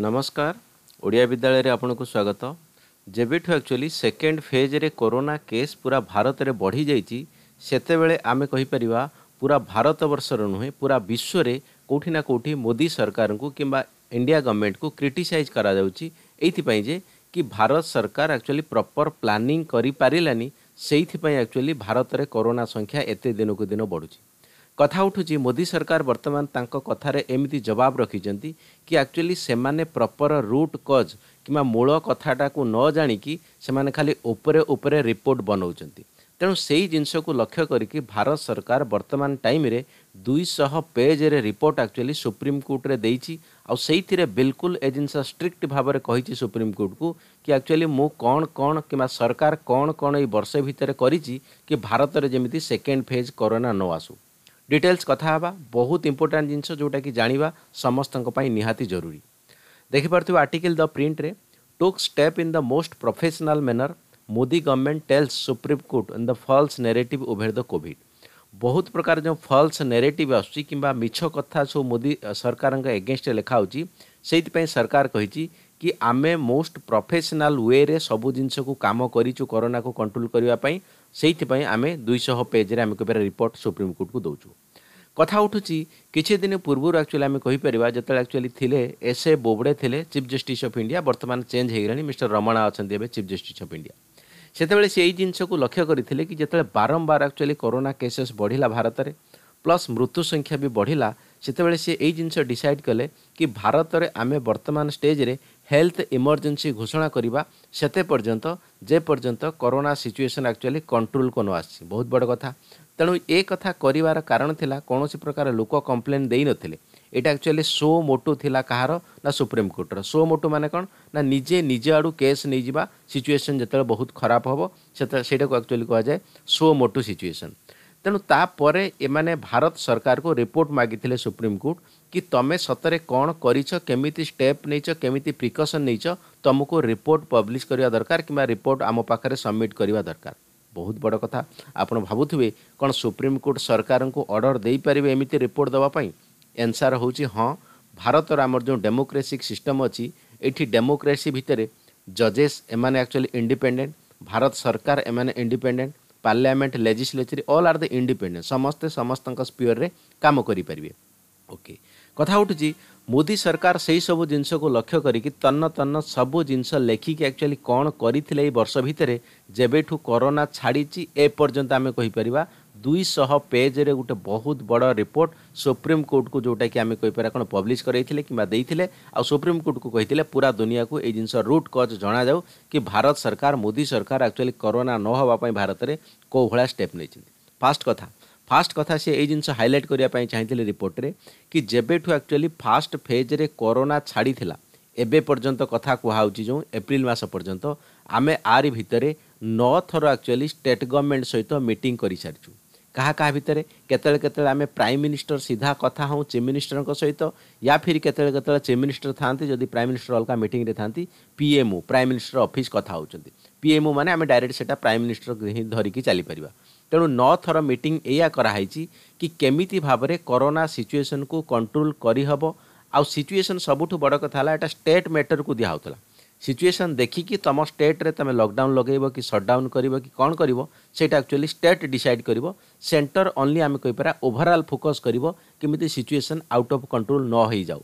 ନମସ୍କାର ଓଡ଼ିଆ ବିଦ୍ୟାଳୟରେ ଆପଣଙ୍କୁ ସ୍ୱାଗତ ଯେବେଠୁ ଆକ୍ଚୁଆଲି ସେକେଣ୍ଡ ଫେଜ୍ରେ କରୋନା କେସ୍ ପୁରା ଭାରତରେ ବଢ଼ିଯାଇଛି ସେତେବେଳେ ଆମେ କହିପାରିବା ପୁରା ଭାରତବର୍ଷର ନୁହେଁ ପୁରା ବିଶ୍ୱରେ କେଉଁଠି ନା କେଉଁଠି ମୋଦି ସରକାରଙ୍କୁ କିମ୍ବା ଇଣ୍ଡିଆ ଗଭର୍ଣ୍ଣମେଣ୍ଟକୁ କ୍ରିଟିସାଇଜ୍ କରାଯାଉଛି ଏଇଥିପାଇଁ ଯେ କି ଭାରତ ସରକାର ଆକ୍ଚୁଆଲି ପ୍ରପର୍ ପ୍ଲାନିଂ କରିପାରିଲାନି ସେଇଥିପାଇଁ ଆକ୍ଚୁଆଲି ଭାରତରେ କରୋନା ସଂଖ୍ୟା ଏତେ ଦିନକୁ ଦିନ ବଢ଼ୁଛି କଥା ଉଠୁଛି ମୋଦି ସରକାର ବର୍ତ୍ତମାନ ତାଙ୍କ କଥାରେ ଏମିତି ଜବାବ ରଖିଛନ୍ତି କି ଆକ୍ଚୁଆଲି ସେମାନେ ପ୍ରପର ରୁଟ୍ କଜ୍ କିମ୍ବା ମୂଳ କଥାଟାକୁ ନ ଜାଣିକି ସେମାନେ ଖାଲି ଉପରେ ଉପରେ ରିପୋର୍ଟ ବନାଉଛନ୍ତି ତେଣୁ ସେଇ ଜିନିଷକୁ ଲକ୍ଷ୍ୟ କରିକି ଭାରତ ସରକାର ବର୍ତ୍ତମାନ ଟାଇମ୍ରେ ଦୁଇଶହ ପେଜ୍ରେ ରିପୋର୍ଟ ଆକ୍ଚୁଆଲି ସୁପ୍ରିମକୋର୍ଟରେ ଦେଇଛି ଆଉ ସେଇଥିରେ ବିଲକୁଲ ଏ ଜିନିଷ ଷ୍ଟ୍ରିକ୍ଟ ଭାବରେ କହିଛି ସୁପ୍ରିମକୋର୍ଟକୁ କି ଆକ୍ଚୁଆଲି ମୁଁ କ'ଣ କ'ଣ କିମ୍ବା ସରକାର କ'ଣ କ'ଣ ଏଇ ବର୍ଷେ ଭିତରେ କରିଛି କି ଭାରତରେ ଯେମିତି ସେକେଣ୍ଡ ଫେଜ୍ କରୋନା ନ ଆସୁ डिटेल्स कथा हवा बहुत इम्पोर्टाट जिनस जोटा कि जाणी समस्त निहाती जरूरी देखिपार्थ आर्टिकल द प्रिंट्रे took step in the most professional manner Modi government tells supreme court in the false narrative over the covid बहुत प्रकार जो फल्स नेरेटिव आसा मिछ कथा सब मोदी सरकार एगेन्स्ट लिखा हो सरकार कही କି ଆମେ ମୋଷ୍ଟ ପ୍ରଫେସନାଲ୍ ୱେରେ ସବୁ ଜିନିଷକୁ କାମ କରିଛୁ କରୋନାକୁ କଣ୍ଟ୍ରୋଲ କରିବା ପାଇଁ ସେଇଥିପାଇଁ ଆମେ ଦୁଇଶହ ପେଜ୍ରେ ଆମେ କହିପାରିବା ରିପୋର୍ଟ ସୁପ୍ରିମକୋର୍ଟକୁ ଦେଉଛୁ କଥା ଉଠୁଛି କିଛି ଦିନ ପୂର୍ବରୁ ଆକ୍ଚୁଆଲି ଆମେ କହିପାରିବା ଯେତେବେଳେ ଆକ୍ଚୁଆଲି ଥିଲେ ଏସ୍ ଏ ବୋବଡ଼େ ଥିଲେ ଚିଫ୍ ଜଷ୍ଟିସ୍ ଅଫ୍ ଇଣ୍ଡିଆ ବର୍ତ୍ତମାନ ଚେଞ୍ଜ ହୋଇଗଲାଣି ମିଷ୍ଟର ରମଣା ଅଛନ୍ତି ଏବେ ଚିଫ୍ ଜଷ୍ଟିସ୍ ଅଫ୍ ଇଣ୍ଡିଆ ସେତେବେଳେ ସେ ଏଇ ଜିନିଷକୁ ଲକ୍ଷ୍ୟ କରିଥିଲେ କି ଯେତେବେଳେ ବାରମ୍ବାର ଆକ୍ଚୁଆଲି କରୋନା କେସେସ୍ ବଢ଼ିଲା ଭାରତରେ ପ୍ଲସ୍ ମୃତ୍ୟୁ ସଂଖ୍ୟା ବି ବଢ଼ିଲା ସେତେବେଳେ ସେ ଏଇ ଜିନିଷ ଡିସାଇଡ଼୍ କଲେ କି ଭାରତରେ ଆମେ ବର୍ତ୍ତମାନ ଷ୍ଟେଜ୍ରେ হেলথ ইমর্জেন্সি ঘোষণা করা সেতে পর্যন্ত যে পর্যন্ত করোনা সিচুয়েসন আকচুয়ালি কন্ট্রোলকু ন আসছে বহুত বড় কথা তেণু এ কথা করিবার কারণ লা কৌশি প্রকার লোক কমপ্লেন দেই নথিলে এটা আকচুয়ালি সো মোটু লা কাহার না সুপ্রিমকোর্টর সো মোটু মানে কোণ না নিজে নিজ আড়ু কেস নিয়ে যা সিচুয়েসন যেত বহুত খারাপ হব সেটা সেটা আকচুয়ালি কুয়া যায় সো মোটু সিচুয়েসন ତେଣୁ ତାପରେ ଏମାନେ ଭାରତ ସରକାରକୁ ରିପୋର୍ଟ ମାଗିଥିଲେ ସୁପ୍ରିମକୋର୍ଟ କି ତମେ ସତରେ କ'ଣ କରିଛ କେମିତି ଷ୍ଟେପ୍ ନେଇଛ କେମିତି ପ୍ରିକସନ୍ ନେଇଛ ତୁମକୁ ରିପୋର୍ଟ ପବ୍ଲିଶ କରିବା ଦରକାର କିମ୍ବା ରିପୋର୍ଟ ଆମ ପାଖରେ ସବମିଟ୍ କରିବା ଦରକାର ବହୁତ ବଡ଼ କଥା ଆପଣ ଭାବୁଥିବେ କ'ଣ ସୁପ୍ରିମକୋର୍ଟ ସରକାରଙ୍କୁ ଅର୍ଡ଼ର ଦେଇପାରିବେ ଏମିତି ରିପୋର୍ଟ ଦେବା ପାଇଁ ଏନ୍ସାର୍ ହେଉଛି ହଁ ଭାରତର ଆମର ଯେଉଁ ଡେମୋକ୍ରେସିକ୍ ସିଷ୍ଟମ୍ ଅଛି ଏଠି ଡେମୋକ୍ରେସି ଭିତରେ ଜଜେସ୍ ଏମାନେ ଆକ୍ଚୁଆଲି ଇଣ୍ଡିପେଣ୍ଡେଣ୍ଟ ଭାରତ ସରକାର ଏମାନେ ଇଣ୍ଡିପେଣ୍ଡେଣ୍ଟ ପାର୍ଲିଆମେଣ୍ଟ ଲେଜିସ୍ଲେଚରୀ ଅଲ୍ ଆର୍ ଦ ଇଣ୍ଡିପେଣ୍ଡେଣ୍ଟ ସମସ୍ତେ ସମସ୍ତଙ୍କ ସ୍ପିଅର୍ରେ କାମ କରିପାରିବେ ଓକେ କଥା ଉଠୁଛି ମୋଦି ସରକାର ସେହିସବୁ ଜିନିଷକୁ ଲକ୍ଷ୍ୟ କରିକି ତନ୍ନ ତନ୍ନ ସବୁ ଜିନିଷ ଲେଖିକି ଆକ୍ଚୁଆଲି କ'ଣ କରିଥିଲେ ଏଇ ବର୍ଷ ଭିତରେ ଯେବେଠୁ କରୋନା ଛାଡ଼ିଛି ଏପର୍ଯ୍ୟନ୍ତ ଆମେ କହିପାରିବା ଦୁଇଶହ ପେଜ୍ରେ ଗୋଟେ ବହୁତ ବଡ଼ ରିପୋର୍ଟ ସୁପ୍ରିମକୋର୍ଟକୁ ଯେଉଁଟାକି ଆମେ କହିପାରିବା କ'ଣ ପବ୍ଲିଶ୍ କରାଇଥିଲେ କିମ୍ବା ଦେଇଥିଲେ ଆଉ ସୁପ୍ରିମକୋର୍ଟକୁ କହିଥିଲେ ପୁରା ଦୁନିଆକୁ ଏଇ ଜିନିଷ ରୁଟ୍ କଜ୍ ଜଣାଯାଉ କି ଭାରତ ସରକାର ମୋଦି ସରକାର ଆକ୍ଚୁଆଲି କରୋନା ନ ହେବା ପାଇଁ ଭାରତରେ କେଉଁ ଭଳିଆ ଷ୍ଟେପ୍ ନେଇଛନ୍ତି ଫାର୍ଷ୍ଟ କଥା ଫାର୍ଷ୍ଟ କଥା ସେ ଏଇ ଜିନିଷ ହାଇଲାଇଟ୍ କରିବା ପାଇଁ ଚାହିଁଥିଲେ ରିପୋର୍ଟରେ କି ଯେବେଠୁ ଆକ୍ଚୁଆଲି ଫାର୍ଷ୍ଟ ଫେଜ୍ରେ କରୋନା ଛାଡ଼ିଥିଲା ଏବେ ପର୍ଯ୍ୟନ୍ତ କଥା କୁହାହେଉଛି ଯେଉଁ ଏପ୍ରିଲ ମାସ ପର୍ଯ୍ୟନ୍ତ ଆମେ ଆରି ଭିତରେ ନଅ ଥର ଆକ୍ଚୁଆଲି ଷ୍ଟେଟ୍ ଗଭର୍ଣ୍ଣମେଣ୍ଟ ସହିତ ମିଟିଂ କରିସାରିଛୁ କାହା କାହା ଭିତରେ କେତେବେଳେ କେତେବେଳେ ଆମେ ପ୍ରାଇମ୍ ମିନିଷ୍ଟର ସିଧା କଥା ହେଉ ଚିଫ୍ ମିନିଷ୍ଟରଙ୍କ ସହିତ ୟା ଫିର୍ କେତେବେଳେ କେତେବେଳେ ଚିଫ୍ ମିନିଷ୍ଟର ଥାନ୍ତି ଯଦି ପ୍ରାଇମ୍ ମିନିଷ୍ଟର ଅଲଗା ମିଟିଂରେ ଥାନ୍ତି ପିଏମ୍ଓ ପ୍ରାଇମ୍ ମିନିଷ୍ଟର ଅଫିସ୍ କଥା ହେଉଛନ୍ତି ପିଏମ୍ଓ ମାନେ ଆମେ ଡାଇରେକ୍ଟ ସେଟା ପ୍ରାଇମ୍ ମିନିଷ୍ଟର ହିଁ ଧରିକି ଚାଲିପାରିବା ତେଣୁ ନଅ ଥର ମିଟିଂ ଏଇଆ କରାହେଇଛି କି କେମିତି ଭାବରେ କରୋନା ସିଚୁଏସନ୍କୁ କଣ୍ଟ୍ରୋଲ୍ କରିହେବ ଆଉ ସିଚୁଏସନ୍ ସବୁଠୁ ବଡ଼ କଥା ହେଲା ଏଇଟା ଷ୍ଟେଟ୍ ମ୍ୟାଟର୍କୁ ଦିଆହେଉଥିଲା ସିଚୁଏସନ୍ ଦେଖିକି ତୁମ ଷ୍ଟେଟ୍ରେ ତୁମେ ଲକଡାଉନ୍ ଲଗାଇବ କି ସଟ୍ଡାଉନ୍ କରିବ କି କ'ଣ କରିବ ସେଇଟା ଆକ୍ଚୁଆଲି ଷ୍ଟେଟ୍ ଡିସାଇଡ଼୍ କରିବ ସେଣ୍ଟର ଓନ୍ଲି ଆମେ କହିପାରିବା ଓଭରାଲ୍ ଫୋକସ୍ କରିବ କେମିତି ସିଚୁଏସନ୍ ଆଉଟ୍ ଅଫ୍ କଣ୍ଟ୍ରୋଲ୍ ନ ହୋଇଯାଉ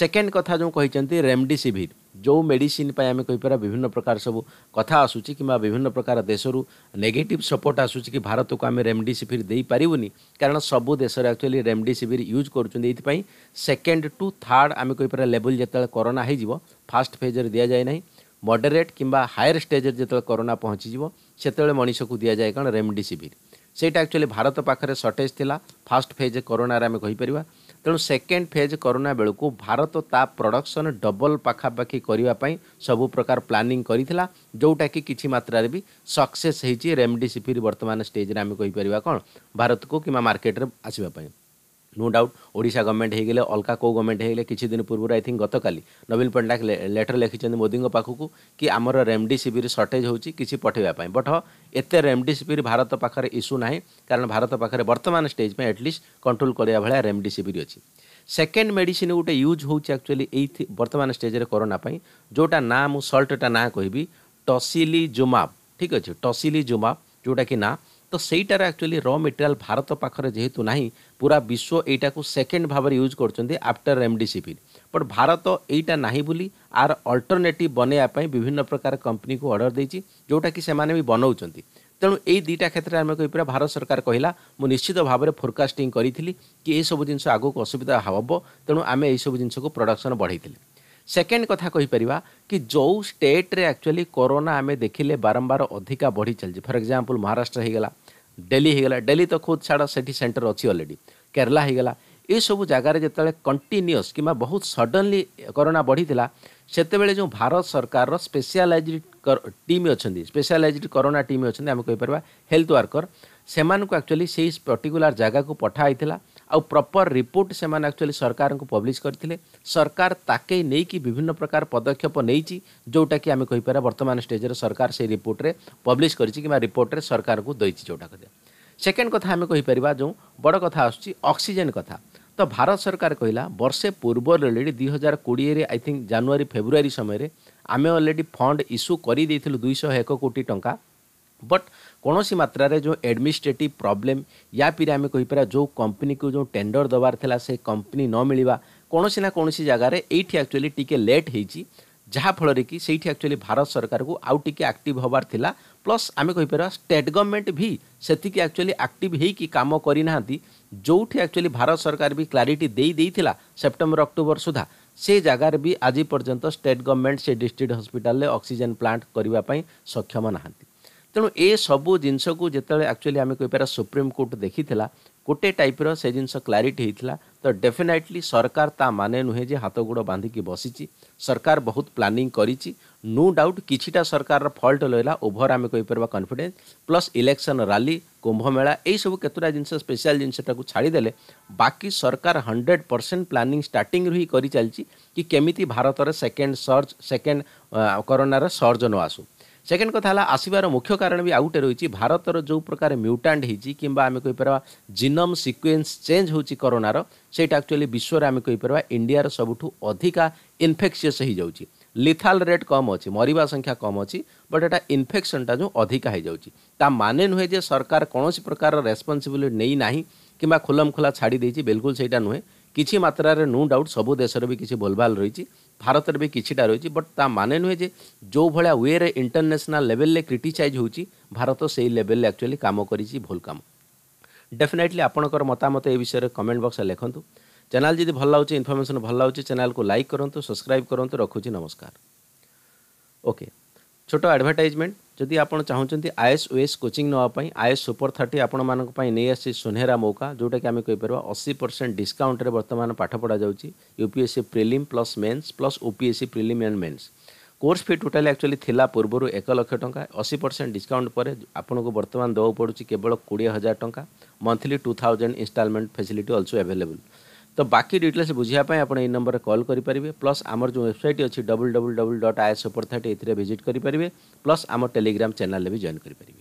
ସେକେଣ୍ଡ କଥା ଯେଉଁ କହିଛନ୍ତି ରେମ୍ଡିସିଭିର୍ ଯେଉଁ ମେଡ଼ିସିନ୍ ପାଇଁ ଆମେ କହିପାରିବା ବିଭିନ୍ନ ପ୍ରକାର ସବୁ କଥା ଆସୁଛି କିମ୍ବା ବିଭିନ୍ନ ପ୍ରକାର ଦେଶରୁ ନେଗେଟିଭ୍ ସପୋର୍ଟ ଆସୁଛି କି ଭାରତକୁ ଆମେ ରେମ୍ଡିସିଭିର୍ ଦେଇପାରିବୁନି କାରଣ ସବୁ ଦେଶରେ ଆକ୍ଚୁଆଲି ରେମ୍ଡିସିଭିର୍ ୟୁଜ୍ କରୁଛନ୍ତି ଏଇଥିପାଇଁ ସେକେଣ୍ଡ ଟୁ ଥାର୍ଡ଼ ଆମେ କହିପାରିବା ଲେବୁଲ୍ ଯେତେବେଳେ କରୋନା ହେଇଯିବ ଫାଷ୍ଟ ଫେଜ୍ରେ ଦିଆଯାଏ ନାହିଁ ମଡରେଟ୍ କିମ୍ବା ହାୟର ଷ୍ଟେଜ୍ରେ ଯେତେବେଳେ କରୋନା ପହଞ୍ଚିଯିବ ସେତେବେଳେ ମଣିଷକୁ ଦିଆଯାଏ କ'ଣ ରେମ୍ଡିସିଭିର୍ ସେଇଟା ଆକ୍ଚୁଆଲି ଭାରତ ପାଖରେ ସର୍ଟେଜ୍ ଥିଲା ଫାଷ୍ଟ ଫେଜ୍ କରୋନାରେ ଆମେ କହିପାରିବା ତେଣୁ ସେକେଣ୍ଡ ଫେଜ୍ କରୋନା ବେଳକୁ ଭାରତ ତା ପ୍ରଡକ୍ସନ୍ ଡବଲ୍ ପାଖାପାଖି କରିବା ପାଇଁ ସବୁ ପ୍ରକାର ପ୍ଲାନିଂ କରିଥିଲା ଯେଉଁଟାକି କିଛି ମାତ୍ରାରେ ବି ସକ୍ସେସ୍ ହେଇଛି ରେମ୍ଡିସିଭିର୍ ବର୍ତ୍ତମାନ ଷ୍ଟେଜ୍ରେ ଆମେ କହିପାରିବା କ'ଣ ଭାରତକୁ କିମ୍ବା ମାର୍କେଟରେ ଆସିବା ପାଇଁ নো ডাউট ଓଡ଼ିଶା ଗଭର୍ଣ୍ଣମେଣ୍ଟ ହେଇଗଲେ ଅଲଗା କେଉଁ ଗଭର୍ଣ୍ଣମେଣ୍ଟ ହେଇଗଲେ କିଛି ଦିନ ପୂର୍ବରୁ ଆଇ ଥିଙ୍କ ଗତକାଲି ନବୀନ ପଟ୍ଟନାୟକ ଲେଟର ଲେଖିଛନ୍ତି ମୋଦିଙ୍କ ପାଖକୁ କି ଆମର ରେମ୍ଡିସିଭିର ସର୍ଟେଜ୍ ହେଉଛି କିଛି ପଠାଇବା ପାଇଁ ବଟ୍ ଏତେ ରେମ୍ଡିସିଭିର ଭାରତ ପାଖରେ ଇସ୍ୟୁ ନାହିଁ କାରଣ ଭାରତ ପାଖରେ ବର୍ତ୍ତମାନ ଷ୍ଟେଜ୍ ପାଇଁ ଆଟଲିଷ୍ଟ କଣ୍ଟ୍ରୋଲ କରିବା ଭଳିଆ ରେମ୍ଡିସିଭିର ଅଛି ସେକେଣ୍ଡ ମେଡ଼ିସିନ୍ ଗୋଟେ ୟୁଜ୍ ହେଉଛି ଆକ୍ଚୁଆଲି ଏଇ ବର୍ତ୍ତମାନ ଷ୍ଟେଜ୍ରେ କରୋନା ପାଇଁ ଯେଉଁଟା ନାଁ ମୁଁ ସଲ୍ଟଟା ନାଁ କହିବି ଟସିଲି ଜୁମାବ ଠିକ୍ ଅଛି ଟସିଲି ଜୁମାବ ଯେଉଁଟାକି ନାଁ তো সেইটার ଆକ୍ଚୁଆଲି ର ମେଟେରିଆଲ୍ ଭାରତ ପାଖରେ ଯେହେତୁ ନାହିଁ ପୁରା ବିଶ୍ୱ ଏଇଟାକୁ ସେକେଣ୍ଡ ଭାବରେ ୟୁଜ୍ କରୁଛନ୍ତି ଆଫ୍ଟର ରେମ୍ଡିସିଭିର୍ ବଟ୍ ଭାରତ ଏଇଟା ନାହିଁ ବୋଲି ଆର ଅଲ୍ଟରନେଟିଭ୍ ବନେଇବା ପାଇଁ ବିଭିନ୍ନ ପ୍ରକାର କମ୍ପାନୀକୁ ଅର୍ଡ଼ର ଦେଇଛି ଯେଉଁଟାକି ସେମାନେ ବି ବନାଉଛନ୍ତି ତେଣୁ ଏଇ ଦୁଇଟା କ୍ଷେତ୍ରରେ ଆମେ କହିପାରିବା ଭାରତ ସରକାର କହିଲା ମୁଁ ନିଶ୍ଚିତ ଭାବରେ ଫୋରକାଷ୍ଟିଂ କରିଥିଲି କି ଏଇସବୁ ଜିନିଷ ଆଗକୁ ଅସୁବିଧା ହେବ ତେଣୁ ଆମେ ଏଇସବୁ ଜିନିଷକୁ ପ୍ରଡକ୍ସନ୍ ବଢ଼େଇଥିଲେ ସେକେଣ୍ଡ କଥା କହିପାରିବା କି ଯେଉଁ ଷ୍ଟେଟ୍ରେ ଆକ୍ଚୁଆଲି କରୋନା ଆମେ ଦେଖିଲେ ବାରମ୍ବାର ଅଧିକା ବଢ଼ି ଚାଲିଛି ଫର୍ ଏକ୍ଜାମ୍ପଲ୍ ମହାରାଷ୍ଟ୍ର ହେଇଗଲା ଡେଲି ହୋଇଗଲା ଡେଲି ତ ଖୁଦ୍ ଛାଡ଼ ସେଠି ସେଣ୍ଟର ଅଛି ଅଲରେଡ଼ି କେରଲା ହୋଇଗଲା ଏସବୁ ଜାଗାରେ ଯେତେବେଳେ କଣ୍ଟିନ୍ୟୁଅସ୍ କିମ୍ବା ବହୁତ ସଡନ୍ଲି କରୋନା ବଢ଼ିଥିଲା ସେତେବେଳେ ଯେଉଁ ଭାରତ ସରକାରର ସ୍ପେଶିଆଲାଇଜଡ଼୍ ଟିମ୍ ଅଛନ୍ତି ସ୍ପେଶିଆଲାଇଜଡ୍ କରୋନା ଟିମ୍ ଅଛନ୍ତି ଆମେ କହିପାରିବା ହେଲ୍ଥ ୱାର୍କର ସେମାନଙ୍କୁ ଆକ୍ଚୁଆଲି ସେହି ପର୍ଟିକୁଲାର ଜାଗାକୁ ପଠା ହୋଇଥିଲା ଆଉ ପ୍ରପର୍ ରିପୋର୍ଟ ସେମାନେ ଆକ୍ଚୁଆଲି ସରକାରଙ୍କୁ ପବ୍ଲିଶ୍ କରିଥିଲେ ସରକାର ତାକେଇ ନେଇକି ବିଭିନ୍ନ ପ୍ରକାର ପଦକ୍ଷେପ ନେଇଛି ଯେଉଁଟାକି ଆମେ କହିପାରିବା ବର୍ତ୍ତମାନ ଷ୍ଟେଜ୍ରେ ସରକାର ସେଇ ରିପୋର୍ଟରେ ପବ୍ଲିଶ୍ କରିଛି କିମ୍ବା ରିପୋର୍ଟରେ ସରକାରଙ୍କୁ ଦେଇଛି ଯେଉଁଟା କଥା ସେକେଣ୍ଡ କଥା ଆମେ କହିପାରିବା ଯେଉଁ ବଡ଼ କଥା ଆସୁଛି ଅକ୍ସିଜେନ୍ କଥା ତ ଭାରତ ସରକାର କହିଲା ବର୍ଷେ ପୂର୍ବରୁ ଅଲରେଡ଼ି ଦୁଇ ହଜାର କୋଡ଼ିଏରେ ଆଇ ଥିଙ୍କ ଜାନୁଆରୀ ଫେବୃଆରୀ ସମୟରେ ଆମେ ଅଲରେଡ଼ି ଫଣ୍ଡ ଇସ୍ୟୁ କରିଦେଇଥିଲୁ ଦୁଇଶହ ଏକ କୋଟି ଟଙ୍କା ବଟ୍ କୌଣସି ମାତ୍ରାରେ ଯେଉଁ ଆଡ଼ମିନିଷ୍ଟ୍ରେଟିଭ୍ ପ୍ରୋବ୍ଲେମ୍ ୟା ପରେ ଆମେ କହିପାରିବା ଯେଉଁ କମ୍ପାନୀକୁ ଯେଉଁ ଟେଣ୍ଡର ଦେବାର ଥିଲା ସେ କମ୍ପାନୀ ନ ମିଳିବା କୌଣସି ନା କୌଣସି ଜାଗାରେ ଏଇଠି ଆକ୍ଚୁଆଲି ଟିକେ ଲେଟ୍ ହେଇଛି ଯାହାଫଳରେ କି ସେଇଠି ଆକ୍ଚୁଆଲି ଭାରତ ସରକାରକୁ ଆଉ ଟିକେ ଆକ୍ଟିଭ୍ ହେବାର ଥିଲା ପ୍ଲସ୍ ଆମେ କହିପାରିବା ଷ୍ଟେଟ୍ ଗଭର୍ଣ୍ଣମେଣ୍ଟ ବି ସେତିକି ଆକ୍ଚୁଆଲି ଆକ୍ଟିଭ୍ ହେଇକି କାମ କରିନାହାନ୍ତି ଯେଉଁଠି ଆକ୍ଚୁଆଲି ଭାରତ ସରକାର ବି କ୍ଲାରିଟି ଦେଇ ଦେଇଥିଲା ସେପ୍ଟେମ୍ବର ଅକ୍ଟୋବର ସୁଦ୍ଧା ସେ ଜାଗାରେ ବି ଆଜି ପର୍ଯ୍ୟନ୍ତ ଷ୍ଟେଟ୍ ଗଭର୍ଣ୍ଣମେଣ୍ଟ ସେ ଡିଷ୍ଟ୍ରିକ୍ଟ ହସ୍ପିଟାଲରେ ଅକ୍ସିଜେନ୍ ପ୍ଲାଣ୍ଟ କରିବା ପାଇଁ ସକ୍ଷମ ନାହାନ୍ତି ତେଣୁ ଏସବୁ ଜିନିଷକୁ ଯେତେବେଳେ ଆକ୍ଚୁଆଲି ଆମେ କହିପାରିବା ସୁପ୍ରିମକୋର୍ଟ ଦେଖିଥିଲା ଗୋଟେ ଟାଇପ୍ର ସେ ଜିନିଷ କ୍ଲାରିଟି ହେଇଥିଲା ତ ଡେଫିନାଇଟଲି ସରକାର ତା ମାନେ ନୁହେଁ ଯେ ହାତ ଗୋଡ଼ ବାନ୍ଧିକି ବସିଛି ସରକାର ବହୁତ ପ୍ଲାନିଂ କରିଛି ନୋ ଡାଉଟ୍ କିଛିଟା ସରକାରର ଫଲ୍ଟ ରହିଲା ଓଭର ଆମେ କହିପାରିବା confidence plus election rally Kumbh Mela ଏହିସବୁ କେତେଟା ଜିନିଷ ସ୍ପେଶାଲ ଜିନିଷଟାକୁ ଛାଡ଼ିଦେଲେ ବାକି ସରକାର ହଣ୍ଡ୍ରେଡ଼ ପରସେଣ୍ଟ ପ୍ଲାନିଂ ଷ୍ଟାର୍ଟିଂରୁ ହିଁ କରିଚାଲିଛି କି କେମିତି ଭାରତରେ ସେକେଣ୍ଡ ସର୍ଜ ସେକେଣ୍ଡ କରୋନାର ସର୍ଜ ନ ଆସୁ ସେକେଣ୍ଡ କଥା ହେଲା ଆସିବାର ମୁଖ୍ୟ କାରଣ ବି ଆଉ ଗୋଟେ ରହିଛି ଭାରତର ଯେଉଁ ପ୍ରକାର ମ୍ୟୁଟାଣ୍ଟ ହେଇଛି କିମ୍ବା ଆମେ କହିପାରିବା ଜିନମ୍ ସିକ୍ୱେନ୍ସ ଚେଞ୍ଜ ହେଉଛି କରୋନାର ସେଇଟା ଆକ୍ଚୁଆଲି ବିଶ୍ୱରେ ଆମେ କହିପାରିବା ଇଣ୍ଡିଆର ସବୁଠୁ ଅଧିକା ଇନଫେକ୍ସିୟସ୍ ହେଇଯାଉଛି ଲିଥାଲ୍ ରେଟ୍ କମ୍ ଅଛି ମରିବା ସଂଖ୍ୟା କମ୍ ଅଛି ବଟ୍ ଏଇଟା ଇନଫେକ୍ସନ୍ଟା ଯେଉଁ ଅଧିକା ହେଇଯାଉଛି ତା ମାନେ ନୁହେଁ ଯେ ସରକାର କୌଣସି ପ୍ରକାରର ରେସ୍ପନ୍ସିବିଲିଟି ନେଇନାହିଁ କିମ୍ବା ଖୋଲା ଛାଡ଼ି ଦେଇଛି ବିଲକୁଲ ସେଇଟା ନୁହେଁ କିଛି ମାତ୍ରାରେ ନୋ ଡାଉଟ୍ ସବୁ ଦେଶରେ ବି କିଛି ଭୁଲଭାଲ ରହିଛି ଭାରତରେ ବି କିଛିଟା ରହିଛି ବଟ୍ ତା ମାନେ ନୁହେଁ ଯେ ଯେଉଁ ଭଳିଆ ୱେରେ ଇଣ୍ଟରନ୍ୟାସନାଲ୍ ଲେଭେଲ୍ରେ କ୍ରିଟିସାଇଜ୍ ହେଉଛି ଭାରତ ସେଇ ଲେଭେଲ୍ରେ ଆକ୍ଚୁଆଲି କାମ କରିଛି ଭୁଲ କାମ ଡେଫିନେଟଲି ଆପଣଙ୍କର ମତାମତ ଏ ବିଷୟରେ କମେଣ୍ଟ ବକ୍ସରେ ଲେଖନ୍ତୁ ଚ୍ୟାନେଲ୍ ଯଦି ଭଲ ଲାଗୁଛି ଇନଫର୍ମେସନ୍ ଭଲ ଲାଗୁଛି ଚ୍ୟାନେଲ୍କୁ ଲାଇକ୍ କରନ୍ତୁ ସବସ୍କ୍ରାଇବ୍ କରନ୍ତୁ ରଖୁଛି ନମସ୍କାର ଓକେ ছোট ଆଡ଼ଭର୍ଟାଇଜମେଣ୍ଟ ଯଦି ଆପଣ ଚାହୁଁଛନ୍ତି ଆଇ ଏସ୍ ଓଏସ୍ କୋଚିଂ ନେବା ପାଇଁ ଆଇ ଏସ୍ ସୁପର ଥାର୍ଟି ଆପଣମାନଙ୍କ ପାଇଁ ନେଇ ଆସିଛି ସୁନେହେରା ମୌକା ଯେଉଁଟାକି ଆମେ କହିପାରିବା ଅଶୀ ପରସେଣ୍ଟ ଡିସ୍କାଉଣ୍ଟରେ ବର୍ତ୍ତମାନ ପାଠ ପଢ଼ାଯାଉଛି U P S C prelim plus mains plus O P S C prelim and mains course fee totally actually ଥିଲା ପୂର୍ବରୁ ଏକ ଲକ୍ଷ ଟଙ୍କା ଅଶୀ ପରସେଣ୍ଟ ଡିସ୍କାଉଣ୍ଟ ପରେ ଆପଣଙ୍କୁ ବର୍ତ୍ତମାନ ଦେବାକୁ ପଡ଼ୁଛି କେବଳ କୋଡ଼ିଏ ହଜାର ଟଙ୍କା monthly two thousand instalment facility also available ତ ବାକି ଡିଟେଲ୍ସ ବୁଝିବା ପାଇଁ ଆପଣ ଏଇ ନମ୍ବରରେ କଲ୍ କରିପାରିବେ ପ୍ଲସ୍ ଆମର ଯେଉଁ ୱେବସାଇଟ୍ ଅଛି W W W dot I S super thirty ଏଥିରେ ଭିଜିଟ୍ କରିପାରିବେ ପ୍ଲସ୍ ଆମ ଟେଲିଗ୍ରାମ ଚ୍ୟାନେଲରେ ବି ଜଏନ୍ କରିପାରିବେ